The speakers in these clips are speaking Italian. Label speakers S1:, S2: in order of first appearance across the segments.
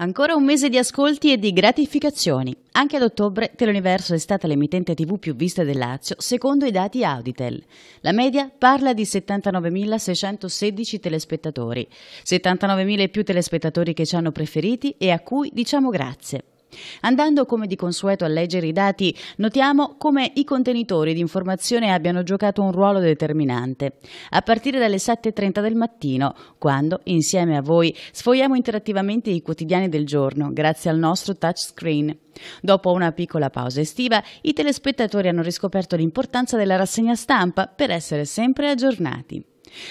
S1: Ancora un mese di ascolti e di gratificazioni. Anche ad ottobre Teleuniverso è stata l'emittente TV più vista del Lazio, secondo i dati Auditel. La media parla di 79.616 telespettatori, 79.000 più telespettatori che ci hanno preferiti e a cui diciamo grazie. Andando come di consueto a leggere i dati, notiamo come i contenitori di informazione abbiano giocato un ruolo determinante. A partire dalle 7.30 del mattino, quando, insieme a voi, sfogliamo interattivamente i quotidiani del giorno, grazie al nostro touchscreen. Dopo una piccola pausa estiva, i telespettatori hanno riscoperto l'importanza della rassegna stampa per essere sempre aggiornati.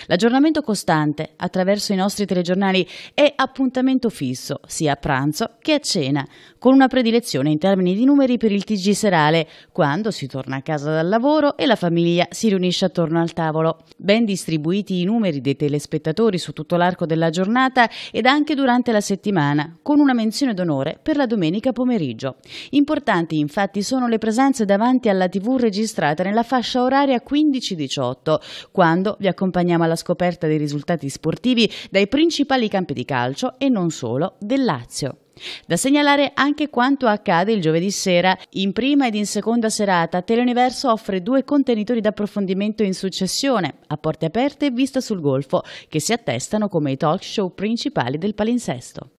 S1: L'aggiornamento costante attraverso i nostri telegiornali è appuntamento fisso, sia a pranzo che a cena, con una predilezione in termini di numeri per il TG serale, quando si torna a casa dal lavoro e la famiglia si riunisce attorno al tavolo. Ben distribuiti i numeri dei telespettatori su tutto l'arco della giornata ed anche durante la settimana, con una menzione d'onore per la domenica pomeriggio. Importanti infatti sono le presenze davanti alla TV registrata nella fascia oraria 15-18, quando vi accompagnate accompagniamo alla scoperta dei risultati sportivi dai principali campi di calcio e non solo del Lazio. Da segnalare anche quanto accade il giovedì sera. In prima ed in seconda serata, Teleuniverso offre due contenitori d'approfondimento in successione, a porte aperte e vista sul golfo, che si attestano come i talk show principali del palinsesto.